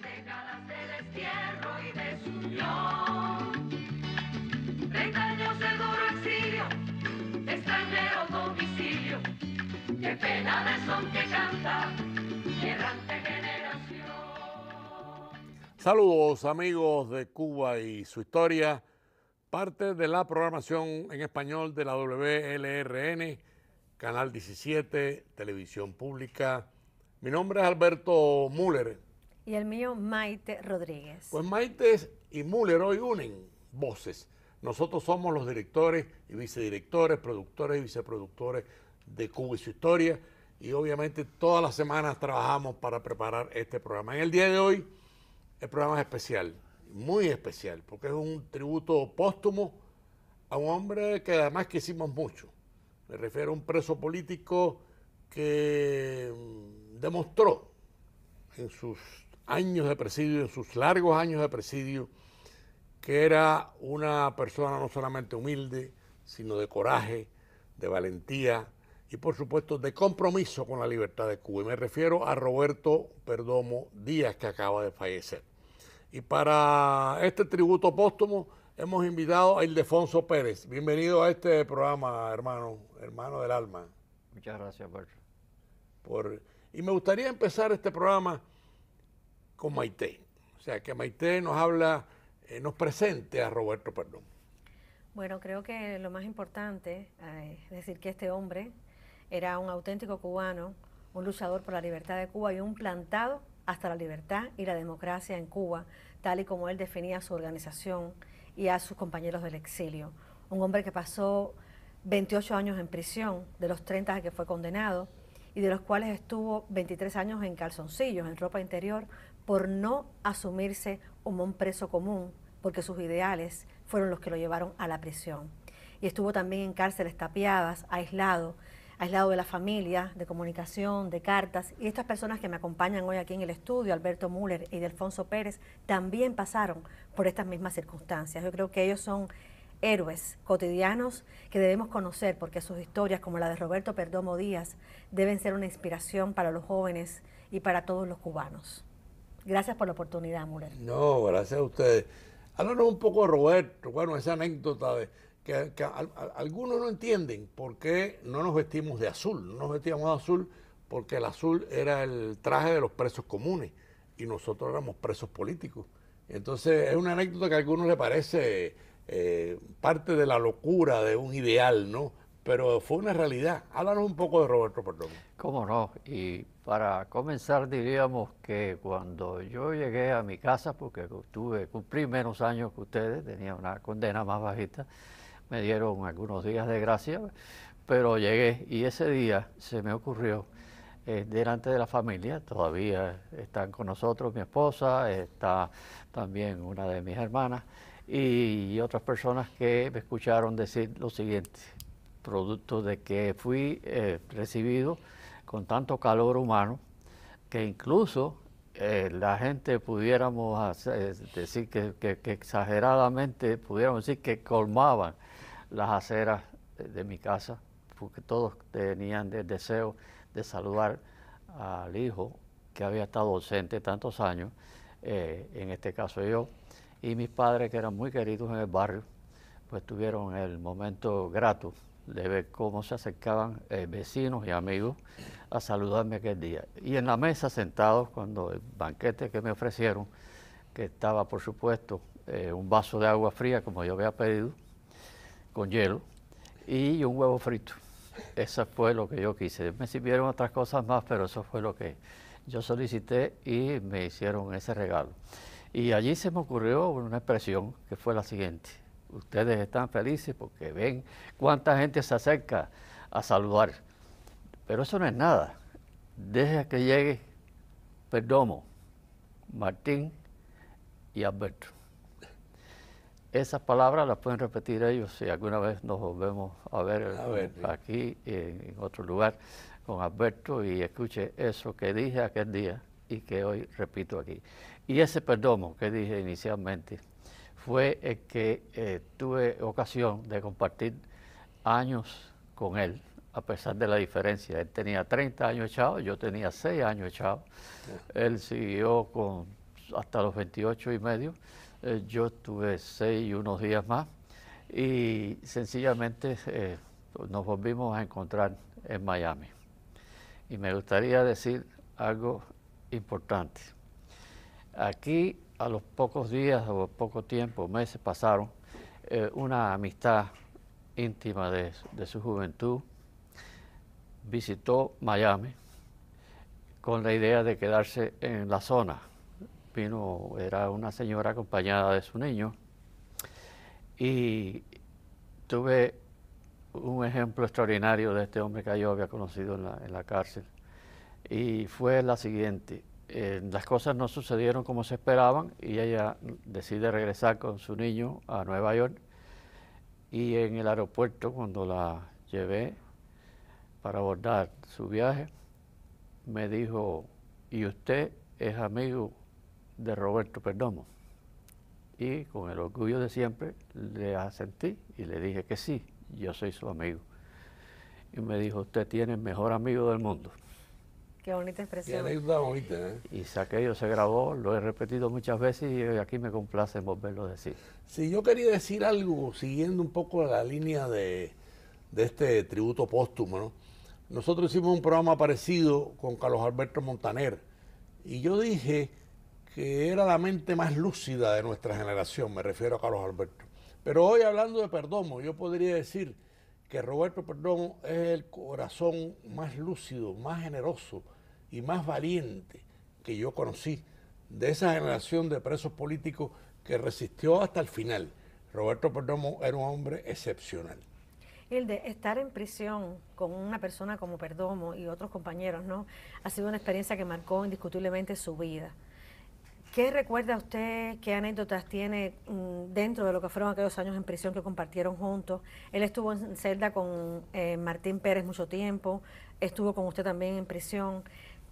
de y de duro Qué pena que canta, generación. Saludos amigos de Cuba y su historia. Parte de la programación en español de la WLRN, Canal 17, Televisión Pública. Mi nombre es Alberto Müller y el mío, Maite Rodríguez. Pues Maite y Müller hoy unen voces. Nosotros somos los directores y vicedirectores, productores y viceproductores de Cuba y su historia. Y obviamente todas las semanas trabajamos para preparar este programa. En el día de hoy, el programa es especial, muy especial, porque es un tributo póstumo a un hombre que además quisimos mucho. Me refiero a un preso político que mm, demostró en sus años de presidio, en sus largos años de presidio, que era una persona no solamente humilde, sino de coraje, de valentía y por supuesto de compromiso con la libertad de Cuba. Y me refiero a Roberto Perdomo Díaz, que acaba de fallecer. Y para este tributo póstumo hemos invitado a Ildefonso Pérez. Bienvenido a este programa, hermano, hermano del alma. Muchas gracias, Bert. Por, y me gustaría empezar este programa con Maite. O sea, que Maite nos habla, eh, nos presente a Roberto Perdón. Bueno, creo que lo más importante eh, es decir que este hombre era un auténtico cubano, un luchador por la libertad de Cuba y un plantado hasta la libertad y la democracia en Cuba, tal y como él definía a su organización y a sus compañeros del exilio. Un hombre que pasó 28 años en prisión, de los 30 a que fue condenado, y de los cuales estuvo 23 años en calzoncillos, en ropa interior, por no asumirse como un preso común, porque sus ideales fueron los que lo llevaron a la prisión. Y estuvo también en cárceles tapiadas, aislado, aislado de la familia, de comunicación, de cartas. Y estas personas que me acompañan hoy aquí en el estudio, Alberto Müller y Delfonso Pérez, también pasaron por estas mismas circunstancias. Yo creo que ellos son héroes cotidianos que debemos conocer porque sus historias, como la de Roberto Perdomo Díaz, deben ser una inspiración para los jóvenes y para todos los cubanos. Gracias por la oportunidad, Muler. No, gracias a ustedes. Háblanos un poco Roberto, bueno, esa anécdota de que, algunos no entienden por qué no nos vestimos de azul, no nos vestíamos de azul porque el azul era el traje de los presos comunes y nosotros éramos presos políticos. Entonces es una anécdota que a algunos le parece eh, parte de la locura de un ideal, ¿no? pero fue una realidad. Háblanos un poco de Roberto Perdón. Cómo no, y para comenzar diríamos que cuando yo llegué a mi casa, porque tuve, cumplí menos años que ustedes, tenía una condena más bajita, me dieron algunos días de gracia, pero llegué y ese día se me ocurrió eh, delante de la familia, todavía están con nosotros mi esposa, está también una de mis hermanas y otras personas que me escucharon decir lo siguiente, producto de que fui eh, recibido con tanto calor humano que incluso eh, la gente pudiéramos eh, decir que, exageradamente pudiéramos decir que colmaban las aceras de mi casa porque todos tenían el deseo de saludar al hijo que había estado docente tantos años, en este caso yo, y mis padres que eran muy queridos en el barrio, pues tuvieron el momento grato de ver cómo se acercaban eh, vecinos y amigos a saludarme aquel día. Y en la mesa sentados, cuando el banquete que me ofrecieron, que estaba por supuesto eh, un vaso de agua fría, como yo había pedido, con hielo, y un huevo frito. Eso fue lo que yo quise. Me sirvieron otras cosas más, pero eso fue lo que yo solicité y me hicieron ese regalo. Y allí se me ocurrió una expresión que fue la siguiente. Ustedes están felices porque ven cuánta gente se acerca a saludar. Pero eso no es nada. Deja que llegue Perdomo, Martín y Alberto. Esas palabras las pueden repetir ellos si alguna vez nos volvemos a ver, eh, aquí en otro lugar con Alberto y escuche eso que dije aquel día y que hoy repito aquí. Y ese perdomo que dije inicialmente fue eh, que eh, tuve ocasión de compartir años con él, a pesar de la diferencia. Él tenía 30 años echado, yo tenía 6 años echado. Él siguió con hasta los 28 y medio. Eh, yo tuve 6 y unos días más. Y sencillamente nos volvimos a encontrar en Miami. Y me gustaría decir algo importante. Aquí a los pocos días o poco tiempo, meses pasaron, eh, una amistad íntima de, su juventud visitó Miami con la idea de quedarse en la zona. Vino, era una señora acompañada de su niño y tuve un ejemplo extraordinario de este hombre que yo había conocido en la cárcel y fue la siguiente eh, las cosas no sucedieron como se esperaban y ella decide regresar con su niño a Nueva York. Y en el aeropuerto, cuando la llevé para abordar su viaje, me dijo, ¿y usted es amigo de Roberto Perdomo? Y con el orgullo de siempre le asentí y le dije que sí, yo soy su amigo. Y me dijo, usted tiene el mejor amigo del mundo. Qué bonita expresión. Qué ¿eh? Y se grabó, lo he repetido muchas veces y aquí me complace volverlo a decir. Sí, yo quería decir algo siguiendo un poco la línea de, este tributo póstumo, Nosotros hicimos un programa parecido con Carlos Alberto Montaner y yo dije que era la mente más lúcida de nuestra generación, me refiero a Carlos Alberto. Pero hoy hablando de Perdomo, yo podría decir que Roberto Perdomo es el corazón más lúcido, más generoso y más valiente que yo conocí de esa generación de presos políticos que resistió hasta el final. Roberto Perdomo era un hombre excepcional. El de estar en prisión con una persona como Perdomo y otros compañeros, ¿no? Ha sido una experiencia que marcó indiscutiblemente su vida. ¿Qué recuerda usted, qué anécdotas tiene mm, dentro de lo que fueron aquellos años en prisión que compartieron juntos? Él estuvo en celda con eh, Martín Pérez mucho tiempo, estuvo con usted también en prisión.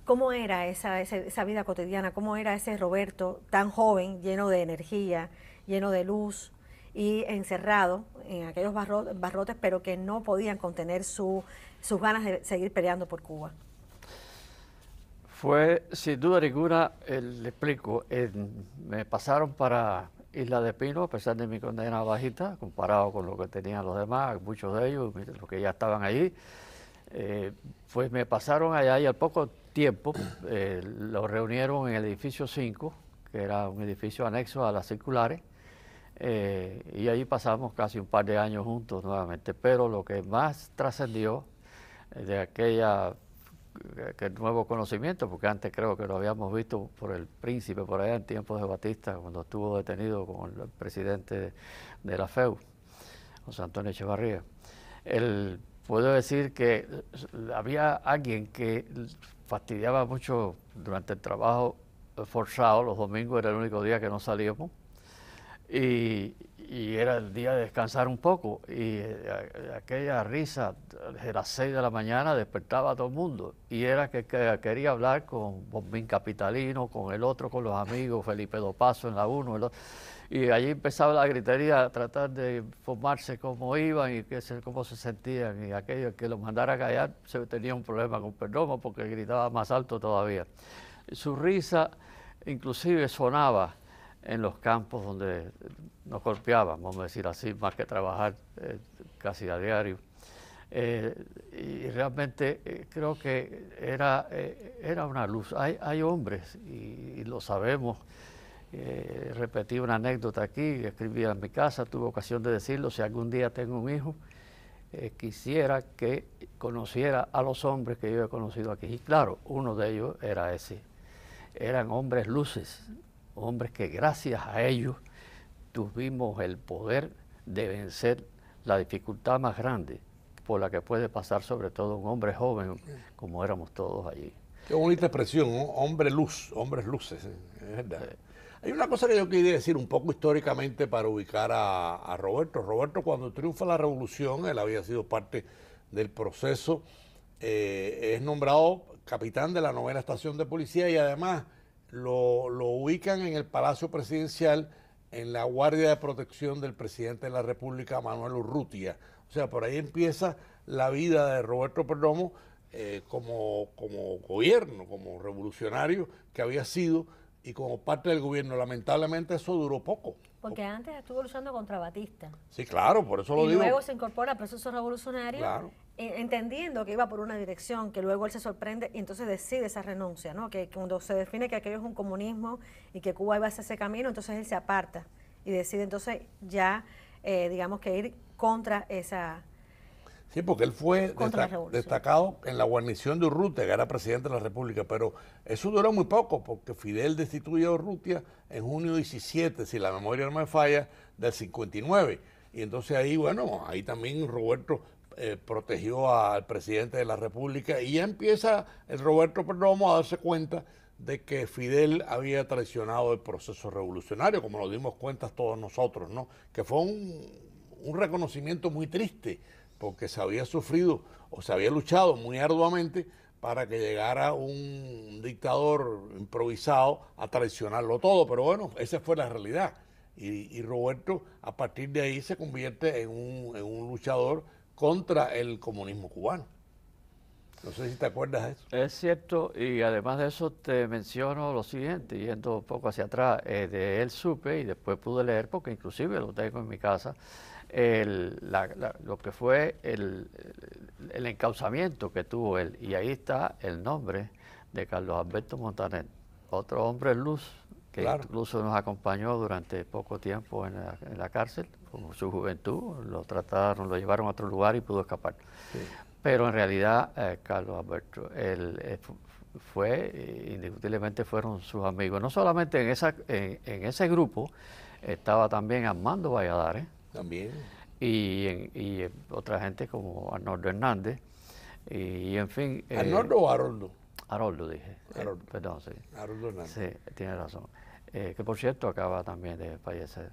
¿Cómo era esa, vida cotidiana? ¿Cómo era ese Roberto tan joven, lleno de energía, lleno de luz y encerrado en aquellos barrotes, pero que no podían contener sus ganas de seguir peleando por Cuba? Fue, sin duda ninguna, le explico, me pasaron para Isla de Pino, a pesar de mi condena bajita, comparado con lo que tenían los demás, muchos de ellos, los que ya estaban allí, eh, pues me pasaron allá y al poco tiempo los eh, lo reunieron en el edificio 5, que era un edificio anexo a las circulares, eh, y ahí pasamos casi un par de años juntos nuevamente, pero lo que más trascendió de aquella eh, que nuevo conocimiento, porque antes creo que lo habíamos visto por el príncipe, por allá en tiempos de Batista, cuando estuvo detenido con el presidente de la FEU, José Antonio Echevarría. puedo decir que eh, había alguien que fastidiaba mucho durante el trabajo forzado, los domingos era el único día que no salíamos, y, y era el día de descansar un poco y eh, aquella risa de las 6 de la mañana despertaba a todo el mundo y era que, quería hablar con Bombín Capitalino, con el otro, con los amigos, Felipe Dopazo en la 1 y allí empezaba la gritería a tratar de informarse cómo iban y qué, cómo se sentían y aquello que los mandara a callar se tenía un problema con Perdomo porque gritaba más alto todavía. Su risa inclusive sonaba en los campos donde nos golpeaban, vamos a decir así, más que trabajar eh, casi a diario. Eh, y realmente eh, creo que era, era una luz. Hay, hay hombres, y, y, lo sabemos, repetí una anécdota aquí, escribí en mi casa, tuve ocasión de decirlo, si algún día tengo un hijo, quisiera que conociera a los hombres que yo he conocido aquí. Y claro, uno de ellos era ese. Eran hombres luces, hombres que gracias a ellos tuvimos el poder de vencer la dificultad más grande por la que puede pasar sobre todo un hombre joven como éramos todos allí. Qué bonita expresión, hombre luz, hombres luces, ¿eh? es verdad. Hay una cosa que yo quería decir un poco históricamente para ubicar a, Roberto. Roberto cuando triunfa la revolución, él había sido parte del proceso, eh, es nombrado capitán de la novena estación de policía y además lo, lo ubican en el Palacio Presidencial en la Guardia de Protección del presidente de la República, Manuel Urrutia. O sea, por ahí empieza la vida de Roberto Perdomo eh, como, como gobierno, como revolucionario que había sido y como parte del gobierno. Lamentablemente eso duró poco. Porque antes estuvo luchando contra Batista. Sí, claro, por eso lo digo. Y luego se incorpora a procesos revolucionarios. Claro entendiendo que iba por una dirección, que luego él se sorprende y entonces decide esa renuncia, ¿no? que cuando se define que aquello es un comunismo y que Cuba iba hacia ese camino, entonces él se aparta y decide entonces ya, eh, digamos que ir contra esa... Sí, porque él fue destacado en la guarnición de Urrutia, que era presidente de la República, pero eso duró muy poco, porque Fidel destituyó a Urrutia en junio 17, si la memoria no me falla, del 59. Y entonces ahí, bueno, ahí también Roberto eh, protegió al presidente de la República y ya empieza el Roberto Perdomo a darse cuenta de que Fidel había traicionado el proceso revolucionario, como lo dimos cuenta todos nosotros, ¿no? Que fue un, reconocimiento muy triste, porque se había sufrido o se había luchado muy arduamente para que llegara un dictador improvisado a traicionarlo todo, pero bueno, esa fue la realidad. Y, Roberto a partir de ahí se convierte en un, en un luchador contra el comunismo cubano. No sé si te acuerdas de eso. Es cierto, y además de eso te menciono lo siguiente, yendo un poco hacia atrás, eh, de él supe y después pude leer, porque inclusive lo tengo en mi casa, lo que fue el, el, encauzamiento que tuvo él, y ahí está el nombre de Carlos Alberto Montaner, otro hombre luz incluso nos acompañó durante poco tiempo en la, cárcel, por su juventud, lo trataron, lo llevaron a otro lugar y pudo escapar. Pero en realidad, eh, Carlos Alberto, él, eh, fue, eh, indiscutiblemente fueron sus amigos. No solamente en, esa, en, ese grupo, estaba también Armando Valladares. También. Y, otra gente como Arnoldo Hernández. Y, en fin. ¿Arnoldo o Aroldo? dije. perdón, sí. Hernández. Sí, tiene razón. Eh, que por cierto acaba también de fallecer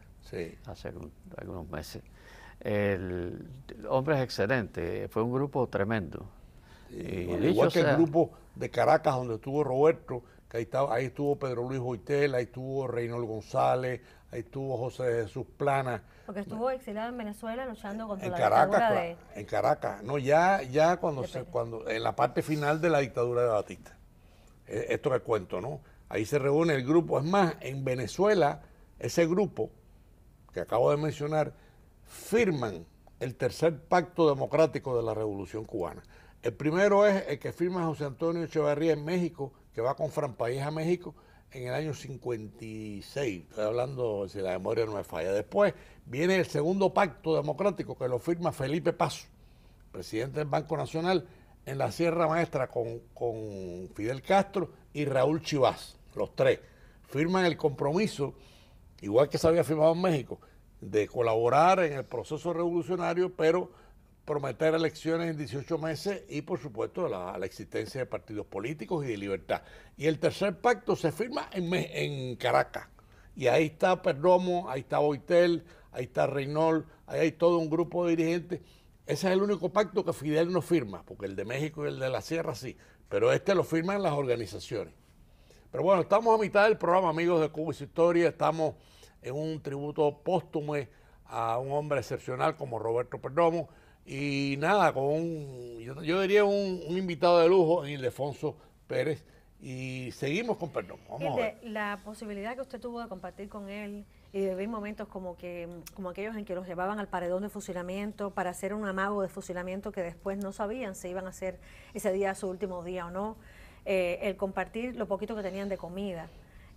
hace algunos meses. El, hombre es excelente, fue un grupo tremendo. y igual que el grupo de Caracas donde estuvo Roberto, que ahí, estuvo Pedro Luis Hoitel, ahí estuvo Reynold González, ahí estuvo José Jesús Plana. Porque estuvo exiliado en Venezuela luchando contra en la Caracas, En Caracas, no, ya, ya cuando, cuando en la parte final de la dictadura de Batista. E, esto que cuento, ¿no? Ahí se reúne el grupo. Es más, en Venezuela, ese grupo que acabo de mencionar firman el tercer pacto democrático de la Revolución Cubana. El primero es el que firma José Antonio Echeverría en México, que va con Fran País a México en el año 56. Estoy hablando, si la memoria no me falla. Después viene el segundo pacto democrático que lo firma Felipe Paso, presidente del Banco Nacional, en la Sierra Maestra con, Fidel Castro y Raúl Chivás, los tres. Firman el compromiso, igual que se había firmado en México, de colaborar en el proceso revolucionario, pero prometer elecciones en 18 meses y, por supuesto, la, existencia de partidos políticos y de libertad. Y el tercer pacto se firma en, en Caracas. Y ahí está Perdomo, ahí está Boitel, ahí está Reynol, ahí hay todo un grupo de dirigentes ese es el único pacto que Fidel no firma, porque el de México y el de la Sierra sí, pero este lo firman las organizaciones. Pero bueno, estamos a mitad del programa, amigos de Cuba y su historia, estamos en un tributo póstumo a un hombre excepcional como Roberto Perdomo y nada, con yo, diría un, invitado de lujo, en Ildefonso Pérez, y seguimos con Perdomo. La posibilidad que usted tuvo de compartir con él y viví momentos como, que, como aquellos en que los llevaban al paredón de fusilamiento para hacer un amago de fusilamiento que después no sabían si iban a hacer ese día su último día o no. Eh, el compartir lo poquito que tenían de comida,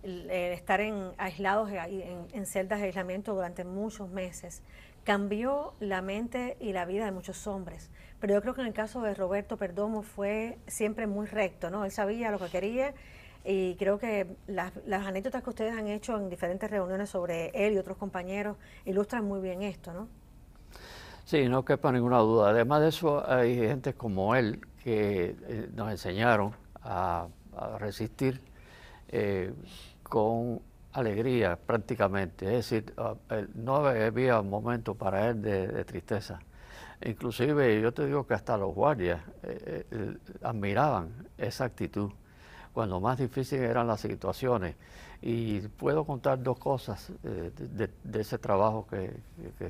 el, estar en, aislados en, en, celdas de aislamiento durante muchos meses, cambió la mente y la vida de muchos hombres. Pero yo creo que en el caso de Roberto Perdomo fue siempre muy recto, ¿no? Él sabía lo que quería y creo que las, anécdotas que ustedes han hecho en diferentes reuniones sobre él y otros compañeros ilustran muy bien esto, ¿no? Sí, no quepa ninguna duda. Además de eso, hay gente como él que eh, nos enseñaron a, resistir eh, con alegría prácticamente. Es decir, ah, eh, no había un momento para él de, tristeza. Inclusive yo te digo que hasta los guardias admiraban esa actitud cuando más difíciles eran las situaciones. Y puedo contar dos cosas eh, de, ese trabajo que,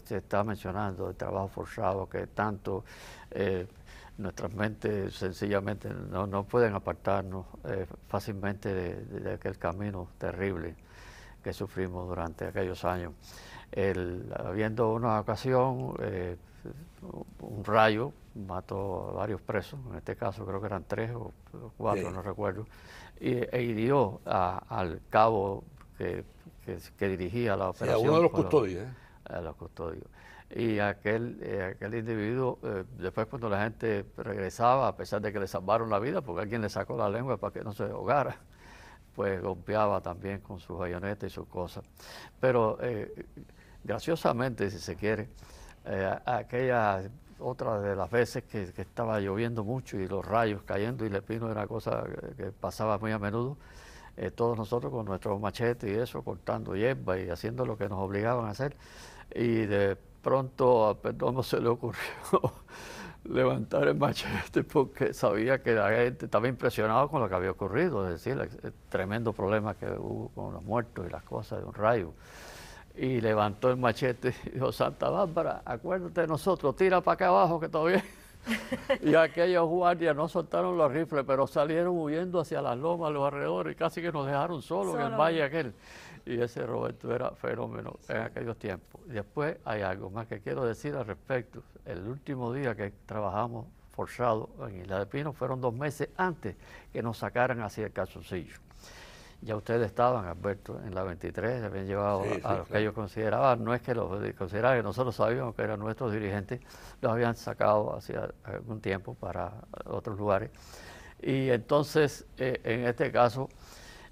se está mencionando, el trabajo forzado, que tanto eh, nuestras mentes sencillamente no, pueden apartarnos eh, fácilmente de, aquel camino terrible que sufrimos durante aquellos años. habiendo una ocasión, un rayo mató a varios presos, en este caso creo que eran tres o cuatro, no recuerdo, y, e hirió al cabo que, dirigía la operación. a uno de los custodios. ¿eh? a los custodios. Y aquel, eh, aquel individuo, eh, después cuando la gente regresaba, a pesar de que le salvaron la vida, porque alguien le sacó la lengua para que no se ahogara, pues golpeaba también con su bayonetas y sus cosas. Pero graciosamente, si se quiere, aquella otra de las veces que, estaba lloviendo mucho y los rayos cayendo y le pino era una cosa que, pasaba muy a menudo, eh, todos nosotros con nuestros machete y eso, cortando hierba y haciendo lo que nos obligaban a hacer. Y de pronto a Perdomo se le ocurrió levantar el machete porque sabía que la gente estaba impresionada con lo que había ocurrido, es decir, el tremendo problema que hubo con los muertos y las cosas de un rayo y levantó el machete y dijo, Santa Bárbara, acuérdate de nosotros, tira para acá abajo que bien. y aquellos guardias no soltaron los rifles, pero salieron huyendo hacia las lomas, los alrededores, y casi que nos dejaron solos Solo. en el valle aquel. Y ese Roberto era fenómeno en aquellos tiempos. Después hay algo más que quiero decir al respecto. El último día que trabajamos forzado en Isla de Pino fueron dos meses antes que nos sacaran hacia el calzoncillo ya ustedes estaban, Alberto, en la 23, habían llevado a, los que ellos consideraban, no es que los consideraban, que nosotros sabíamos que eran nuestros dirigentes, los habían sacado hacía algún tiempo para otros lugares. Y entonces, eh, en este caso,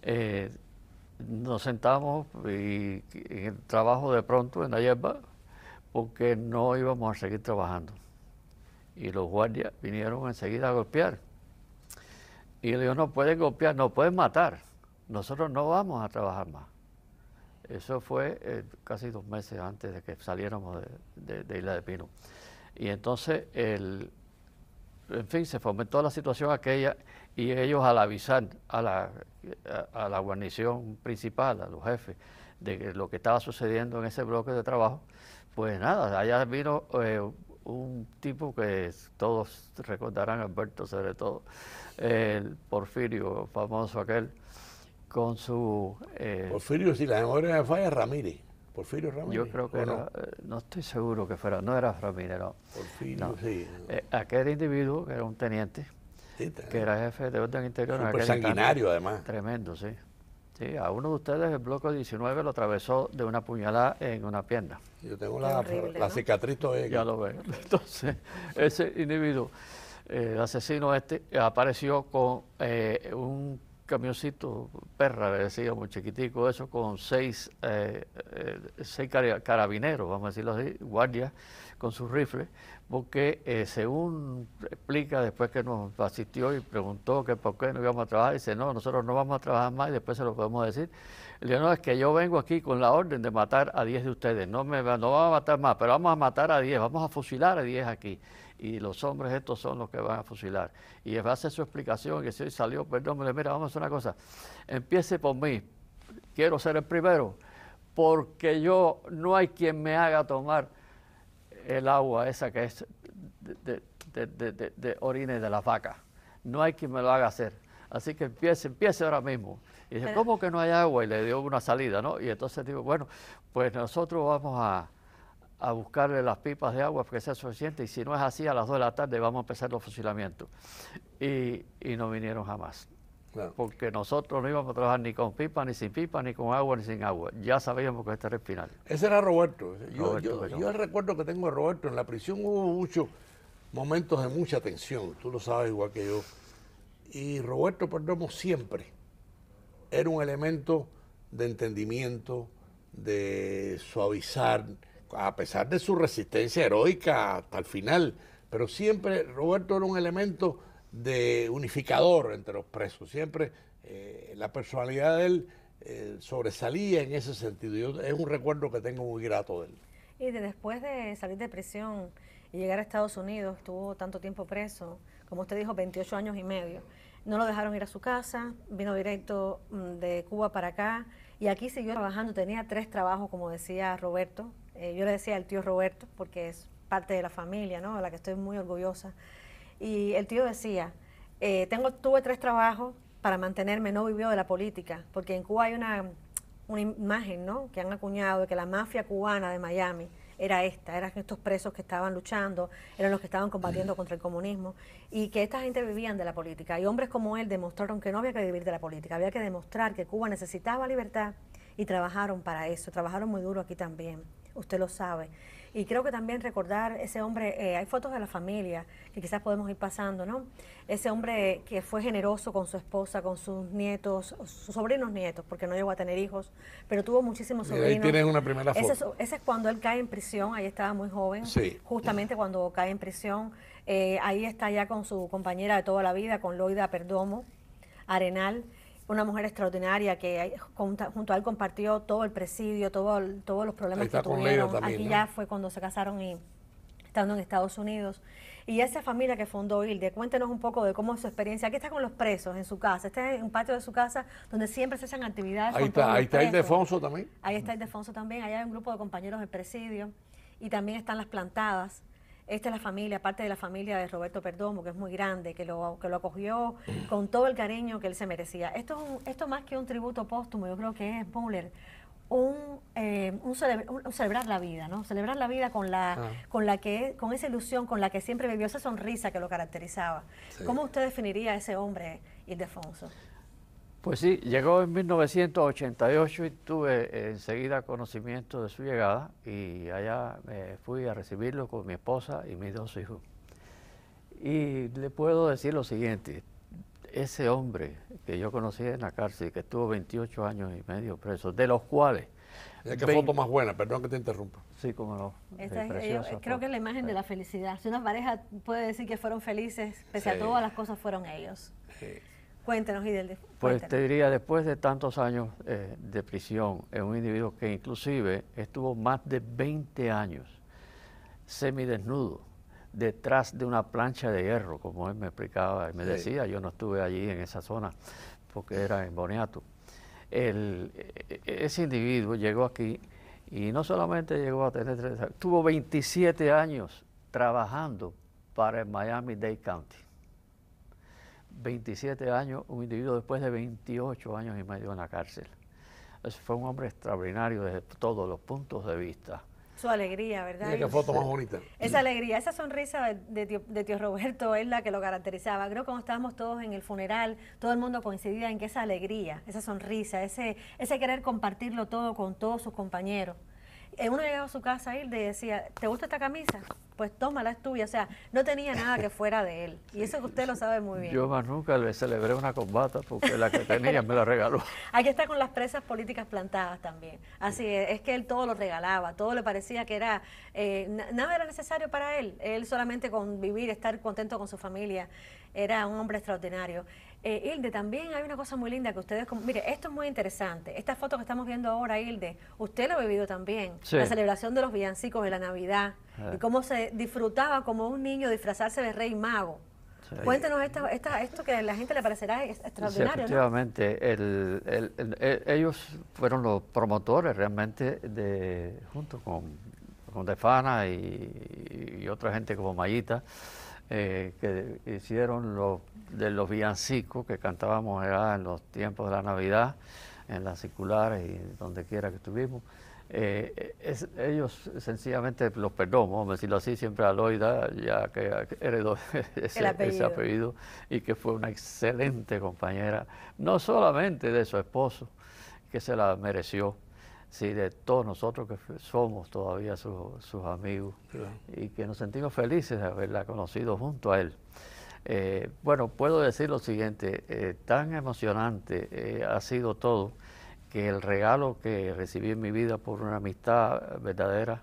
eh, nos sentamos y, en el trabajo de pronto en la hierba, porque no íbamos a seguir trabajando. Y los guardias vinieron enseguida a golpear. Y le digo, no pueden golpear, no pueden matar nosotros no vamos a trabajar más. Eso fue eh, casi dos meses antes de que saliéramos de, Isla de Pino. Y entonces, en fin, se fomentó la situación aquella y ellos al avisar a la, guarnición principal, a los jefes, de lo que estaba sucediendo en ese bloque de trabajo, pues nada, allá vino eh, un tipo que todos recordarán, Alberto sobre todo, el Porfirio, famoso aquel, con su... Eh, Porfirio, si la memoria me falla, Ramírez. Porfirio Ramírez. Yo creo que eh, no? estoy seguro que fuera, no era Ramírez, no. Porfirio, sí. Eh, aquel individuo que era un teniente, que era jefe de orden interior. Super sanguinario, además. Tremendo, sí. Sí, a uno de ustedes el bloque 19 lo atravesó de una puñalada en una pierna. Yo tengo la, cicatriz todavía. Ya lo veo. Entonces, ese individuo, el asesino este, apareció con eh, un camioncito perra, le decíamos, chiquitico, eso, con seis, eh, eh, seis carabineros, vamos a decirlo así, guardias con sus rifles, porque eh, según explica después que nos asistió y preguntó que por qué no íbamos a trabajar, dice, no, nosotros no vamos a trabajar más y después se lo podemos decir. Le digo, no, es que yo vengo aquí con la orden de matar a 10 de ustedes, no, me, no vamos a matar más, pero vamos a matar a 10, vamos a fusilar a 10 aquí y los hombres estos son los que van a fusilar. Y él a a su explicación, que si salió, perdón, le mira, vamos a hacer una cosa, empiece por mí, quiero ser el primero, porque yo no hay quien me haga tomar el agua esa que es de, de, de, de orines de la vaca, no hay quien me lo haga hacer. Así que empiece, empiece ahora mismo. Y dice, ¿cómo que no hay agua? Y le dio una salida, ¿no? Y entonces digo, bueno, pues nosotros vamos a, a buscarle las pipas de agua porque sea suficiente y si no es así a las 2 de la tarde vamos a empezar los fusilamientos. Y, no vinieron jamás. Porque nosotros no íbamos a trabajar ni con pipa, ni sin pipa, ni con agua, ni sin agua. Ya sabíamos que este era el final. Ese era Roberto. Yo, recuerdo que tengo a Roberto. En la prisión hubo muchos momentos de mucha tensión, tú lo sabes igual que yo. Y Roberto Perdomo siempre era un elemento de entendimiento, de suavizar, a pesar de su resistencia heroica hasta el final, pero siempre Roberto era un elemento de unificador entre los presos, siempre eh, la personalidad de él eh, sobresalía en ese sentido. es un recuerdo que tengo muy grato de él. Y después de salir de prisión y llegar a Estados Unidos, estuvo tanto tiempo preso, como usted dijo, 28 años y medio. No lo dejaron ir a su casa, vino directo mm, de Cuba para acá y aquí siguió trabajando, tenía tres trabajos, como decía Roberto, eh, yo le decía al tío Roberto, porque es parte de la familia, ¿no? de la que estoy muy orgullosa. Y el tío decía, eh, tengo, tuve tres trabajos para mantenerme, no vivió de la política, porque en Cuba hay una, una imagen, ¿no? Que han acuñado de que la mafia cubana de Miami era esta, eran estos presos que estaban luchando, eran los que estaban combatiendo contra el comunismo, y que esta gente vivía de la política. Y hombres como él demostraron que no había que vivir de la política, había que demostrar que Cuba necesitaba libertad y trabajaron para eso, trabajaron muy duro aquí también usted lo sabe. Y creo que también recordar ese hombre, eh, hay fotos de la familia que quizás podemos ir pasando, ¿no? Ese hombre que fue generoso con su esposa, con sus nietos, sus sobrinos nietos, porque no llegó a tener hijos, pero tuvo muchísimos sobrinos. Y ahí tienes una primera foto. Ese, es cuando él cae en prisión, ahí estaba muy joven, justamente cuando cae en prisión. Eh, ahí está ya con su compañera de toda la vida, con Loida Perdomo, Arenal una mujer extraordinaria que junto, a él compartió todo el presidio, todo, todos los problemas que tuvieron. Aquí ya fue cuando se casaron y estando en Estados Unidos. Y esa familia que fundó Hilde, cuéntenos un poco de cómo es su experiencia. Aquí está con los presos en su casa. Este es un patio de su casa donde siempre se hacen actividades. Ahí está, ahí está defonso también. Ahí está defonso también. Allá hay un grupo de compañeros del presidio. Y también están las plantadas. Esta es la familia, parte de la familia de Roberto Perdomo, que es muy grande, que lo, que lo acogió con todo el cariño que él se merecía. Esto, es esto más que un tributo póstumo, yo creo que es Muller, un, eh, celebrar la vida, ¿no? Celebrar la vida con la, ah. con la que, con esa ilusión, con la que siempre vivió, esa sonrisa que lo caracterizaba. ¿Cómo usted definiría a ese hombre, Ildefonso? Pues sí, llegó en 1988 y tuve enseguida conocimiento de su llegada y allá me fui a recibirlo con mi esposa y mis dos hijos. Y le puedo decir lo siguiente, ese hombre que yo conocí en la cárcel, que estuvo 28 años y medio preso, de los cuales... ¿Qué foto más buena? Perdón que te interrumpa. Sí, como no. Eh, es, eh, eh, creo que es la imagen de la felicidad. Si una pareja puede decir que fueron felices, pese a todas las cosas, fueron ellos. Cuéntanos, y Pues te diría, después de tantos años eh, de prisión, es un individuo que inclusive estuvo más de 20 años semidesnudo, detrás de una plancha de hierro, como él me explicaba y me decía, yo no estuve allí en esa zona, porque era en Boniato. E, e, ese individuo llegó aquí y no solamente llegó a tener, tuvo 27 años trabajando para el Miami Dade County. 27 años, un individuo después de 28 años y medio en la cárcel. fue un hombre extraordinario desde todos los puntos de vista. Su alegría, ¿verdad? qué foto más bonita. Esa alegría, esa sonrisa de tío, Roberto es la que lo caracterizaba. Creo que cuando estábamos todos en el funeral, todo el mundo coincidía en que esa alegría, esa sonrisa, ese, ese querer compartirlo todo con todos sus compañeros. Eh, uno llegaba a su casa y le decía, ¿te gusta esta camisa? pues tómala, es tuya. O sea, no tenía nada que fuera de él. Y eso que usted lo sabe muy bien. Yo más nunca le celebré una combata porque la que tenía me la regaló. Aquí está con las presas políticas plantadas también. Así es, que él todo lo regalaba, todo le parecía que era, eh, nada era necesario para él. Él solamente con vivir, estar contento con su familia, era un hombre extraordinario. Eh, Hilde, también hay una cosa muy linda que ustedes, mire, esto es muy interesante. Esta foto que estamos viendo ahora, Hilde, usted lo ha vivido también. La celebración de los villancicos de la Navidad. Eh. y cómo se disfrutaba como un niño disfrazarse de rey mago. Cuéntenos esta, esto que a la gente le parecerá extraordinario. efectivamente, e, ellos fueron los promotores realmente, de, junto con, Defana y, otra gente como Mayita, eh, que hicieron los, de los villancicos que cantábamos en los tiempos de la Navidad, en las circulares y donde quiera que estuvimos. Eh, ellos sencillamente los perdón, vamos a decirlo así, siempre a Loida, ya que heredó ese apellido. y que fue una excelente compañera, no solamente de su esposo, que se la mereció, sino de todos nosotros que somos todavía sus amigos y que nos sentimos felices de haberla conocido junto a él. Eh, bueno, puedo decir lo siguiente, eh, tan emocionante ha sido todo que el regalo que recibí en mi vida por una amistad verdadera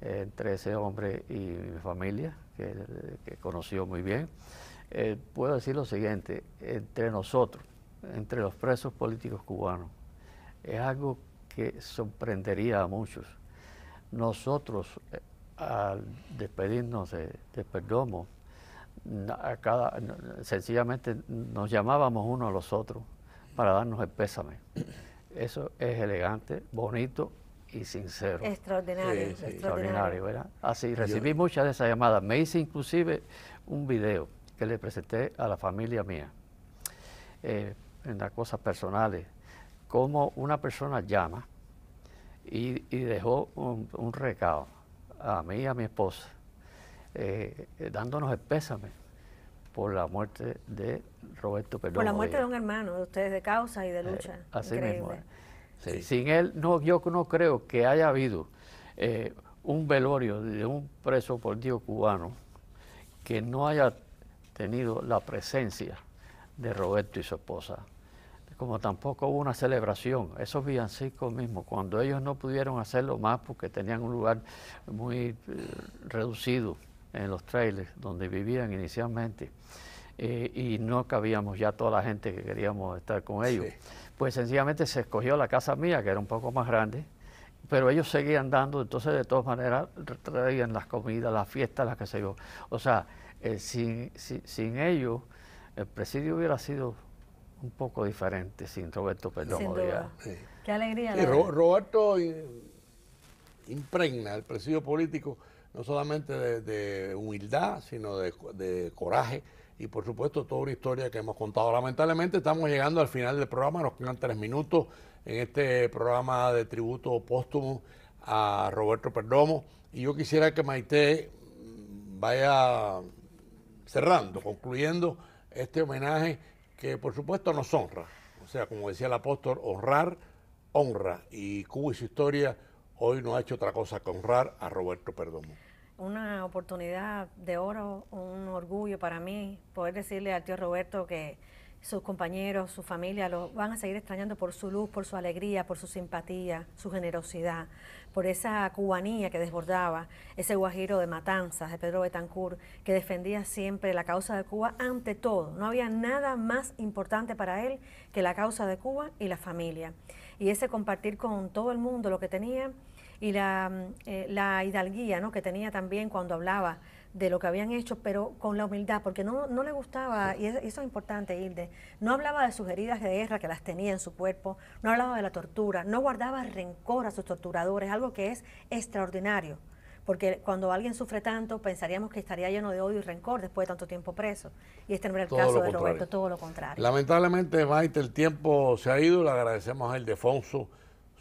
eh, entre ese hombre y mi familia, que, conoció muy bien, eh, puedo decir lo siguiente, entre nosotros, entre los presos políticos cubanos, es algo que sorprendería a muchos. Nosotros, eh, al despedirnos de, Perdomo, sencillamente nos llamábamos uno a los otros para darnos el pésame. Eso es elegante, bonito y sincero. Extraordinario, extraordinario, ¿verdad? Así, recibí muchas de esas llamadas. Me hice inclusive un video que le presenté a la familia mía, eh, en las cosas personales, cómo una persona llama y, dejó un, recado a mí y a mi esposa, eh, dándonos el pésame por la muerte de Roberto Perdomo. Por la muerte de un hermano de ustedes, de causa y de eh, lucha. así mismo. Sin él, no, yo no creo que haya habido eh, un velorio de un preso por Dios cubano que no haya tenido la presencia de Roberto y su esposa. Como tampoco hubo una celebración, esos villancicos mismos, cuando ellos no pudieron hacerlo más porque tenían un lugar muy eh, reducido en los trailers donde vivían inicialmente eh, y no cabíamos ya toda la gente que queríamos estar con ellos. Pues sencillamente se escogió la casa mía, que era un poco más grande, pero ellos seguían dando, entonces de todas maneras traían las comidas, las fiestas, las que se yo. O sea, eh, sin, sin, ellos el presidio hubiera sido un poco diferente sin Roberto Perdomo sí. Qué alegría. Roberto impregna el presidio político no solamente de, humildad, sino de, de, coraje y por supuesto toda una historia que hemos contado. Lamentablemente estamos llegando al final del programa, nos quedan tres minutos en este programa de tributo póstumo a Roberto Perdomo y yo quisiera que Maite vaya cerrando, concluyendo este homenaje que por supuesto nos honra. O sea, como decía el apóstol, honrar, honra. Y Cuba y su historia hoy no ha hecho otra cosa que honrar a Roberto Perdomo una oportunidad de oro, un orgullo para mí poder decirle al tío Roberto que sus compañeros, su familia lo van a seguir extrañando por su luz, por su alegría, por su simpatía, su generosidad, por esa cubanía que desbordaba, ese guajiro de matanzas de Pedro Betancourt, que defendía siempre la causa de Cuba ante todo. No había nada más importante para él que la causa de Cuba y la familia. Y ese compartir con todo el mundo lo que tenía y la, mm, eh, la hidalguía ¿no? que tenía también cuando hablaba de lo que habían hecho, pero con la humildad, porque no, no le gustaba, y eso es importante, Hilde, no hablaba de sus heridas de guerra que las tenía en su cuerpo, no hablaba de la tortura, no guardaba rencor a sus torturadores, algo que es extraordinario, porque cuando alguien sufre tanto pensaríamos que estaría lleno de odio y rencor después de tanto tiempo preso, y este no era el caso de Roberto, todo lo contrario. Lamentablemente, Maite, el tiempo se ha ido, le agradecemos a Ildefonso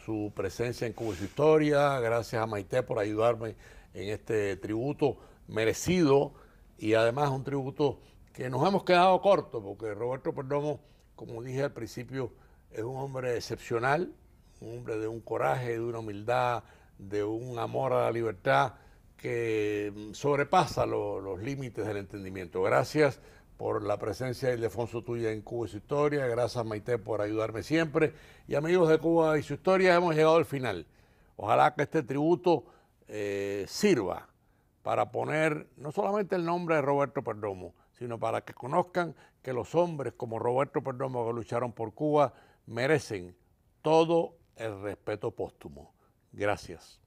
su presencia en Cuba su historia. Gracias a Maite por ayudarme en este tributo merecido y además un tributo que nos hemos quedado corto porque Roberto Perdomo, como dije al principio, es un hombre excepcional, un hombre de un coraje, de una humildad, de un amor a la libertad que mm, sobrepasa los límites del entendimiento. Gracias por la presencia de Ildefonso Tuya en Cuba y su historia. Gracias, Maite, por ayudarme siempre. Y amigos de Cuba y su historia, hemos llegado al final. Ojalá que este tributo eh, sirva para poner no solamente el nombre de Roberto Perdomo, sino para que conozcan que los hombres como Roberto Perdomo que lucharon por Cuba merecen todo el respeto póstumo. Gracias.